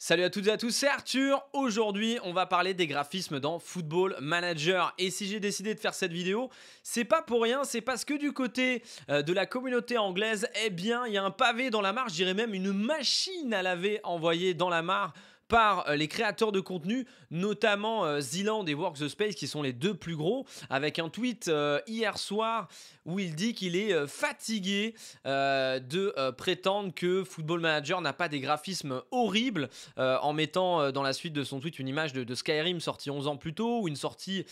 Salut à toutes et à tous, c'est Arthur. Aujourd'hui, on va parler des graphismes dans Football Manager. Et si j'ai décidé de faire cette vidéo, c'est pas pour rien, c'est parce que du côté euh, de la communauté anglaise, eh bien, il y a un pavé dans la mare, je même une machine à laver envoyée dans la mare par euh, les créateurs de contenu, notamment euh, Zeland et Work the Space, qui sont les deux plus gros, avec un tweet euh, hier soir où il dit qu'il est fatigué de prétendre que Football Manager n'a pas des graphismes horribles, en mettant dans la suite de son tweet une image de, de Skyrim sortie 11 ans plus tôt, ou une sortie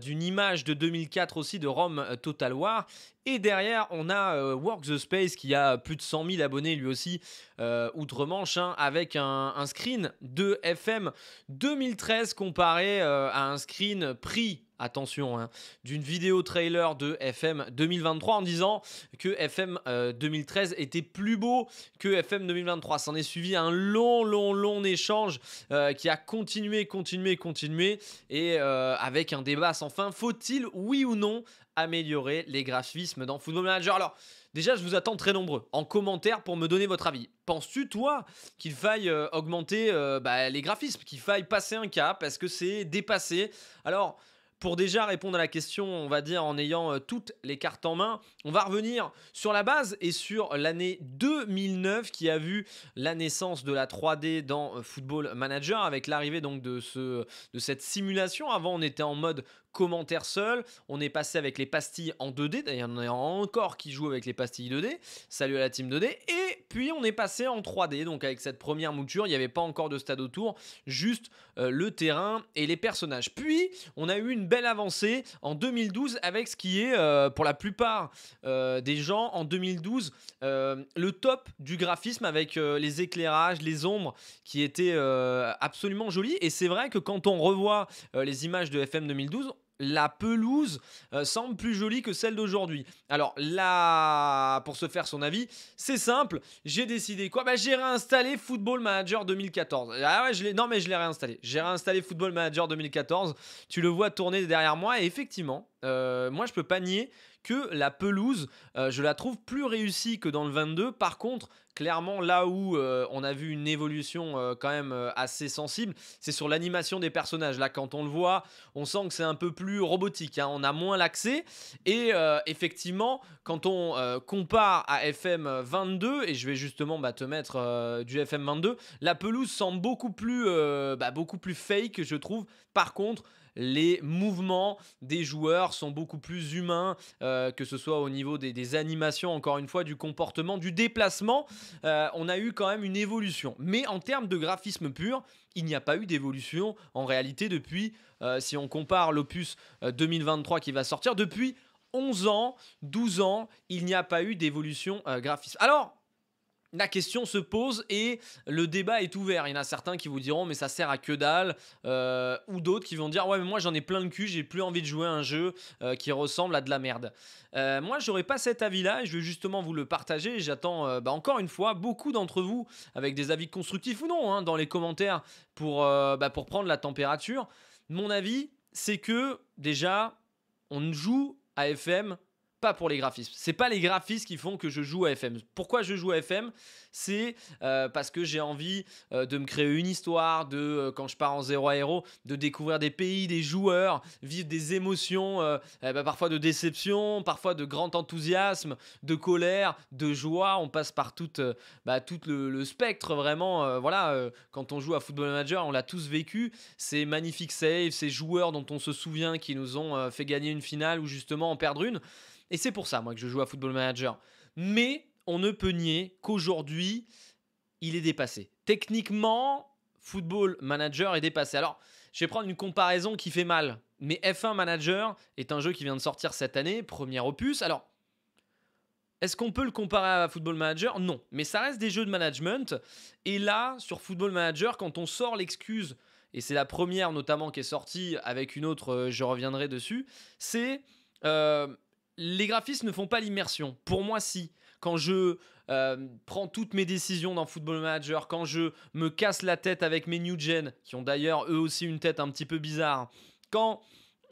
d'une image de 2004 aussi de Rome Total War. Et derrière, on a Work the Space qui a plus de 100 000 abonnés lui aussi euh, outre-Manche hein, avec un, screen de FM 2013 comparé euh, à un screen pris attention, hein, d'une vidéo trailer de FM 2023 en disant que FM 2013 euh, était plus beau que FM 2023. S'en est suivi un long, long, long échange qui a continué, continué, continué et avec un débat sans fin. Faut-il, oui ou non, améliorer les graphismes dans Football Manager Alors, Déjà, je vous attends très nombreux en commentaire pour me donner votre avis. Penses-tu, toi, qu'il faille euh, augmenter euh, bah, les graphismes, qu'il faille passer un cap Est-ce que c'est dépassé Alors, pour déjà répondre à la question, on va dire en ayant euh, toutes les cartes en main, on va revenir sur la base et sur l'année 2009 qui a vu la naissance de la 3D dans euh, Football Manager avec l'arrivée donc de, ce, de cette simulation. Avant, on était en mode commentaire seul, on est passé avec les pastilles en 2D, d'ailleurs, y en a encore qui jouent avec les pastilles 2D. Salut à la team 2D et puis on est passé en 3D, donc avec cette première mouture, il n'y avait pas encore de stade autour, juste euh, le terrain et les personnages. Puis on a eu une belle avancée en 2012 avec ce qui est euh, pour la plupart euh, des gens en 2012 le top du graphisme avec les éclairages, les ombres qui étaient absolument jolies. Et c'est vrai que quand on revoit les images de FM 2012, la pelouse euh, semble plus jolie que celle d'aujourd'hui. Alors là, pour se faire son avis, c'est simple. J'ai décidé quoi Bah j'ai réinstallé Football Manager 2014. Ah ouais, je non mais je l'ai réinstallé. J'ai réinstallé Football Manager 2014. Tu le vois tourner derrière moi et effectivement, euh, moi, je peux pas nier que la pelouse, euh, je la trouve plus réussie que dans le 22. Par contre, clairement, là où euh, on a vu une évolution quand même assez sensible, c'est sur l'animation des personnages. Là, quand on le voit, on sent que c'est un peu plus robotique. Hein. on a moins l'accès. Et effectivement, quand on compare à FM 22, et je vais justement bah, te mettre du FM 22, la pelouse semble beaucoup plus, bah, beaucoup plus fake, je trouve. Par contre, les mouvements des joueurs sont beaucoup plus humains, euh, que ce soit au niveau des, animations, encore une fois, du comportement, du déplacement. Euh, on a eu quand même une évolution. Mais en termes de graphisme pur, il n'y a pas eu d'évolution en réalité depuis, euh, si on compare l'opus 2023 qui va sortir, depuis 11 ans, 12 ans, il n'y a pas eu d'évolution graphique. Alors, la question se pose et le débat est ouvert. Il y en a certains qui vous diront mais ça sert à que dalle, euh, ou d'autres qui vont dire ouais mais moi j'en ai plein le cul, j'ai plus envie de jouer à un jeu euh, qui ressemble à de la merde. Euh, moi j'aurais pas cet avis-là et je vais justement vous le partager. J'attends euh, bah, encore une fois beaucoup d'entre vous avec des avis constructifs ou non hein, dans les commentaires pour, bah, pour prendre la température. Mon avis c'est que déjà on joue à FM pas pour les graphismes. C'est pas les graphismes qui font que je joue à FM. Pourquoi je joue à FM C'est euh, parce que j'ai envie euh, de me créer une histoire, de euh, quand je pars en zéro à héros, de découvrir des pays, des joueurs, vivre des émotions, bah, parfois de déception, parfois de grand enthousiasme, de colère, de joie. On passe par tout, bah, tout le, le, spectre vraiment. voilà, quand on joue à Football Manager, on l'a tous vécu. Ces magnifiques saves, ces joueurs dont on se souvient qui nous ont fait gagner une finale ou justement en perdre une. Et c'est pour ça, moi, que je joue à Football Manager. Mais on ne peut nier qu'aujourd'hui, il est dépassé. Techniquement, Football Manager est dépassé. Alors, je vais prendre une comparaison qui fait mal. Mais F1 Manager est un jeu qui vient de sortir cette année, premier opus. Alors, est-ce qu'on peut le comparer à Football Manager Non, mais ça reste des jeux de management. Et là, sur Football Manager, quand on sort l'excuse, et c'est la première notamment qui est sortie avec une autre, euh, je reviendrai dessus, c'est euh, les graphistes ne font pas l'immersion. Pour moi, si. Quand je euh, prends toutes mes décisions dans Football Manager, quand je me casse la tête avec mes New Gen, qui ont d'ailleurs eux aussi une tête un petit peu bizarre, quand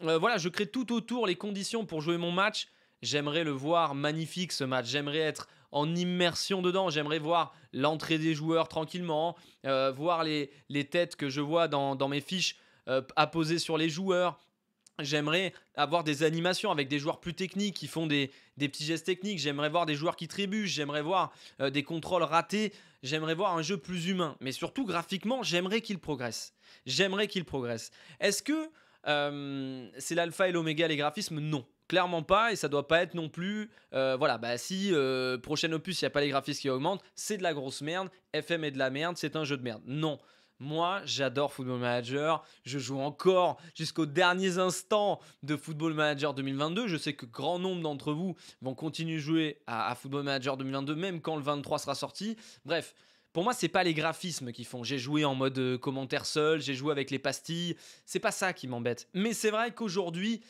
euh, voilà, je crée tout autour les conditions pour jouer mon match, j'aimerais le voir magnifique ce match. J'aimerais être en immersion dedans. J'aimerais voir l'entrée des joueurs tranquillement, euh, voir les, têtes que je vois dans, dans mes fiches apposées sur les joueurs, J'aimerais avoir des animations avec des joueurs plus techniques qui font des, petits gestes techniques. J'aimerais voir des joueurs qui trébuchent. J'aimerais voir euh, des contrôles ratés. J'aimerais voir un jeu plus humain. Mais surtout, graphiquement, j'aimerais qu'il progresse. J'aimerais qu'il progresse. Est-ce que euh, c'est l'alpha et l'oméga les graphismes Non clairement pas et ça doit pas être non plus euh, voilà bah, si prochain opus il n'y a pas les graphismes qui augmentent c'est de la grosse merde FM est de la merde c'est un jeu de merde non moi, j'adore Football Manager. Je joue encore jusqu'aux derniers instants de Football Manager 2022. Je sais que grand nombre d'entre vous vont continuer à jouer à, Football Manager 2022, même quand le 23 sera sorti. Bref. Pour moi, c'est pas les graphismes qui font. J'ai joué en mode euh, commentaire seul, j'ai joué avec les pastilles. C'est pas ça qui m'embête. Mais c'est vrai qu'aujourd'hui,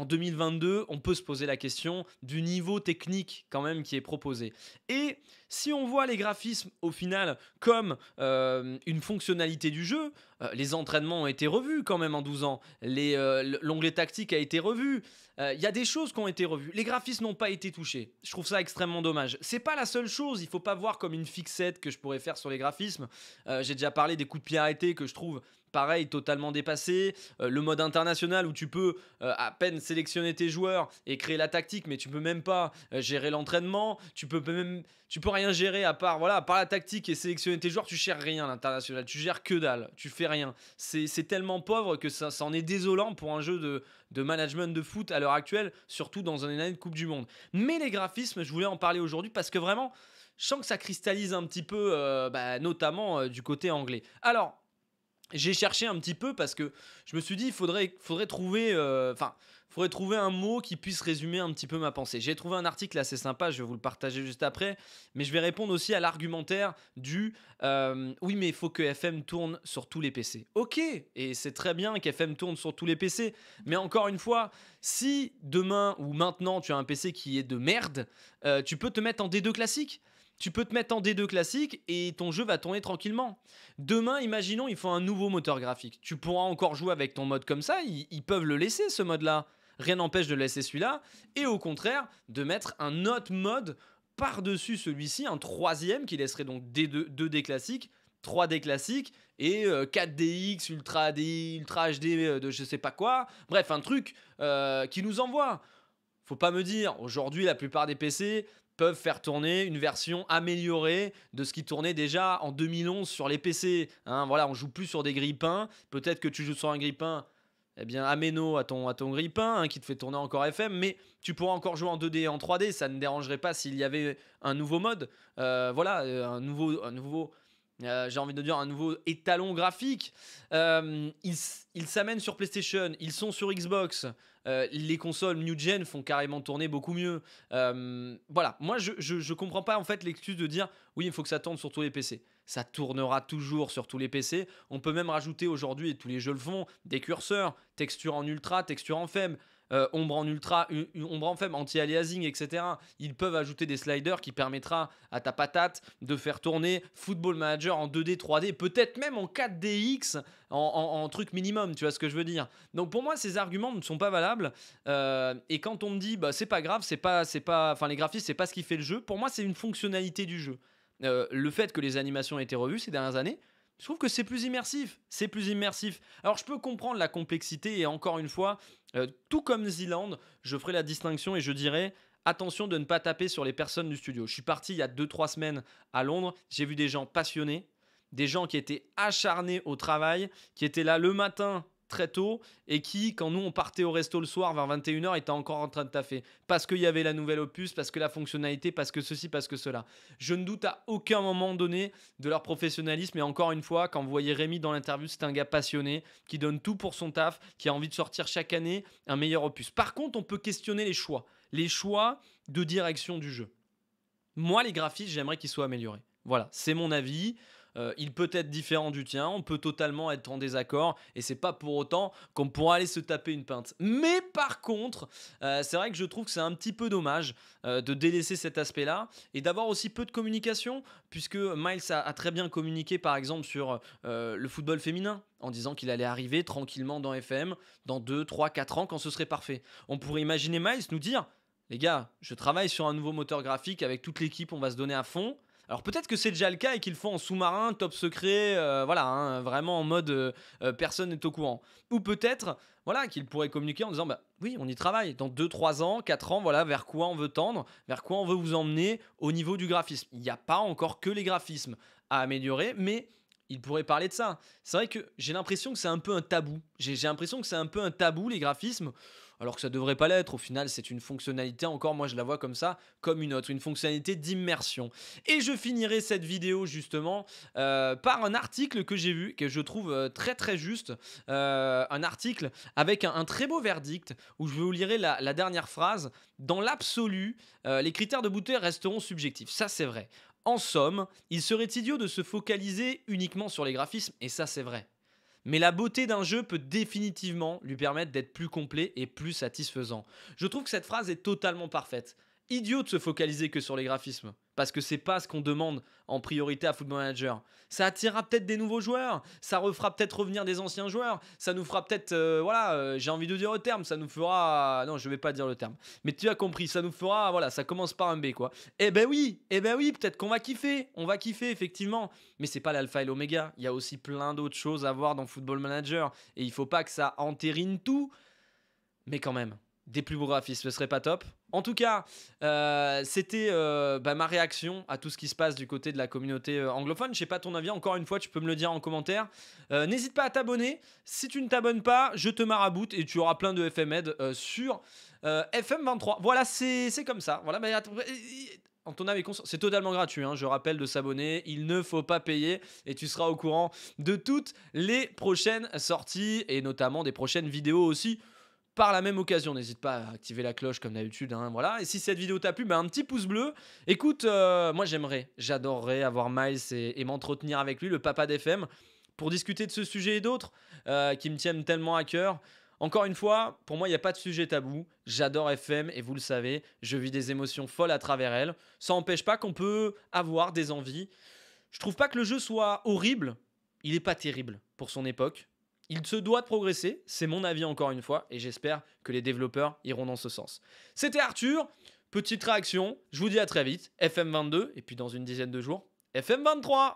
en 2022, on peut se poser la question du niveau technique quand même qui est proposé. Et si on voit les graphismes au final comme euh, une fonctionnalité du jeu, euh, les entraînements ont été revus quand même en 12 ans. Euh, l'onglet tactique a été revu. Il euh, y a des choses qui ont été revues. Les graphismes n'ont pas été touchés. Je trouve ça extrêmement dommage. C'est pas la seule chose. Il faut pas voir comme une fixette que je pourrais faire sur les graphismes. J'ai déjà parlé des coups de pied arrêtés que je trouve pareil, totalement dépassés, le mode international où tu peux à peine sélectionner tes joueurs et créer la tactique, mais tu peux même pas gérer l'entraînement. Tu peux même, tu peux rien gérer à part voilà, à part la tactique et sélectionner tes joueurs. Tu gères rien l'international. Tu gères que dalle. Tu fais rien. C'est tellement pauvre que ça, en est désolant pour un jeu de, management de foot à l'heure actuelle, surtout dans une année de Coupe du Monde. Mais les graphismes, je voulais en parler aujourd'hui parce que vraiment, je sens que ça cristallise un petit peu, euh, bah, notamment euh, du côté anglais. Alors, j'ai cherché un petit peu parce que je me suis dit, il faudrait, trouver... Euh, enfin, faudrait trouver un mot qui puisse résumer un petit peu ma pensée. J'ai trouvé un article assez sympa, je vais vous le partager juste après, mais je vais répondre aussi à l'argumentaire du euh, oui, mais il faut que FM tourne sur tous les PC. Ok, et c'est très bien qu'FM tourne sur tous les PC, mais encore une fois, si demain ou maintenant tu as un PC qui est de merde, euh, tu peux te mettre en D2 classique tu peux te mettre en D2 classique et ton jeu va tourner tranquillement. Demain, imaginons, il faut un nouveau moteur graphique. Tu pourras encore jouer avec ton mode comme ça, ils peuvent le laisser ce mode-là. Rien n'empêche de laisser celui-là, et au contraire, de mettre un autre mode par-dessus celui-ci, un troisième qui laisserait donc 2D classique, classiques, 3D classique et 4DX, euh, Ultra HD, Ultra HD euh, de je sais pas quoi. Bref, un truc euh, qui nous envoie. Faut pas me dire, aujourd'hui la plupart des PC peuvent faire tourner une version améliorée de ce qui tournait déjà en 2011 sur les PC. Hein, voilà, on joue plus sur des grippins. Peut-être que tu joues sur un grippin eh bien, ameno à ton, à ton grippin hein, qui te fait tourner encore FM, mais tu pourras encore jouer en 2D et en 3D. Ça ne dérangerait pas s'il y avait un nouveau mode. Euh, voilà, euh, un nouveau, un nouveau euh, j'ai envie de dire un nouveau étalon graphique. Euh, ils s'amènent sur PlayStation, ils sont sur Xbox. Euh, les consoles new gen font carrément tourner beaucoup mieux. voilà, moi je, ne comprends pas en fait l'excuse de dire oui, il faut que ça tourne sur tous les PC. Ça tournera toujours sur tous les PC. On peut même rajouter aujourd'hui, et tous les jeux le font, des curseurs, texture en ultra, texture en faible. Euh, ombre en ultra, ombre en faible, anti-aliasing, etc. Ils peuvent ajouter des sliders qui permettra à ta patate de faire tourner Football Manager en 2D, 3D, peut-être même en 4DX, en, truc minimum, tu vois ce que je veux dire. Donc pour moi, ces arguments ne sont pas valables. Euh, et quand on me dit, bah, c'est pas grave, c'est pas, c'est pas, enfin les graphismes, c'est pas ce qui fait le jeu. Pour moi, c'est une fonctionnalité du jeu. Euh, le fait que les animations aient été revues ces dernières années, je trouve que c'est plus immersif. C'est plus immersif. Alors je peux comprendre la complexité et encore une fois, euh, tout comme Zealand, je ferai la distinction et je dirai, attention de ne pas taper sur les personnes du studio. Je suis parti il y a 2-3 semaines à Londres, j'ai vu des gens passionnés, des gens qui étaient acharnés au travail, qui étaient là le matin très tôt et qui, quand nous on partait au resto le soir vers 21h, était encore en train de taffer parce qu'il y avait la nouvelle opus, parce que la fonctionnalité, parce que ceci, parce que cela. Je ne doute à aucun moment donné de leur professionnalisme et encore une fois, quand vous voyez Rémi dans l'interview, c'est un gars passionné qui donne tout pour son taf, qui a envie de sortir chaque année un meilleur opus. Par contre, on peut questionner les choix, les choix de direction du jeu. Moi, les graphismes, j'aimerais qu'ils soient améliorés. Voilà, c'est mon avis. Euh, il peut être différent du tien, on peut totalement être en désaccord, et c'est pas pour autant qu'on pourra aller se taper une pinte. Mais par contre, euh, c'est vrai que je trouve que c'est un petit peu dommage euh, de délaisser cet aspect-là et d'avoir aussi peu de communication, puisque Miles a, a très bien communiqué par exemple sur le football féminin en disant qu'il allait arriver tranquillement dans FM dans 2, 3, 4 ans quand ce serait parfait. On pourrait imaginer Miles nous dire Les gars, je travaille sur un nouveau moteur graphique avec toute l'équipe, on va se donner à fond. Alors peut-être que c'est déjà le cas et qu'ils font en sous-marin, top secret, euh, voilà, hein, vraiment en mode euh, euh, personne n'est au courant. Ou peut-être, voilà, qu'ils pourraient communiquer en disant, bah oui, on y travaille, dans 2, 3 ans, 4 ans, voilà, vers quoi on veut tendre, vers quoi on veut vous emmener au niveau du graphisme. Il n'y a pas encore que les graphismes à améliorer, mais ils pourraient parler de ça. C'est vrai que j'ai l'impression que c'est un peu un tabou. J'ai l'impression que c'est un peu un tabou les graphismes alors que ça devrait pas l'être. Au final, c'est une fonctionnalité, encore moi je la vois comme ça, comme une autre, une fonctionnalité d'immersion. Et je finirai cette vidéo justement euh, par un article que j'ai vu, que je trouve euh, très très juste, euh, un article avec un, très beau verdict, où je vous lirai la, dernière phrase. Dans l'absolu, les critères de bouteille resteront subjectifs, ça c'est vrai. En somme, il serait idiot de se focaliser uniquement sur les graphismes, et ça c'est vrai mais la beauté d'un jeu peut définitivement lui permettre d'être plus complet et plus satisfaisant. Je trouve que cette phrase est totalement parfaite idiot de se focaliser que sur les graphismes parce que c'est pas ce qu'on demande en priorité à Football Manager. Ça attirera peut-être des nouveaux joueurs, ça refera peut-être revenir des anciens joueurs, ça nous fera peut-être, euh, voilà, euh, j'ai envie de dire le terme, ça nous fera, non, je vais pas dire le terme, mais tu as compris, ça nous fera, voilà, ça commence par un B quoi. Eh ben oui, eh ben oui, peut-être qu'on va kiffer, on va kiffer effectivement, mais c'est pas l'alpha et l'oméga. Il y a aussi plein d'autres choses à voir dans Football Manager et il faut pas que ça entérine tout, mais quand même, des plus beaux graphismes, ce serait pas top. En tout cas, euh, c'était euh, bah, ma réaction à tout ce qui se passe du côté de la communauté euh, anglophone. Je sais pas ton avis, encore une fois, tu peux me le dire en commentaire. N'hésite pas à t'abonner. Si tu ne t'abonnes pas, je te maraboute et tu auras plein de FMED sur FM23. Voilà, c'est comme ça. Voilà, en ton avis, C'est totalement gratuit, hein. je rappelle de s'abonner, il ne faut pas payer et tu seras au courant de toutes les prochaines sorties et notamment des prochaines vidéos aussi par la même occasion, n'hésite pas à activer la cloche comme d'habitude. Hein, voilà. Et si cette vidéo t'a plu, ben, un petit pouce bleu. Écoute, euh, moi j'aimerais, j'adorerais avoir Miles et, m'entretenir avec lui, le papa d'FM, pour discuter de ce sujet et d'autres euh, qui me tiennent tellement à cœur. Encore une fois, pour moi, il n'y a pas de sujet tabou. J'adore FM et vous le savez, je vis des émotions folles à travers elle. Ça n'empêche pas qu'on peut avoir des envies. Je trouve pas que le jeu soit horrible. Il n'est pas terrible pour son époque. Il se doit de progresser, c'est mon avis encore une fois, et j'espère que les développeurs iront dans ce sens. C'était Arthur, petite réaction, je vous dis à très vite, FM22, et puis dans une dizaine de jours, FM23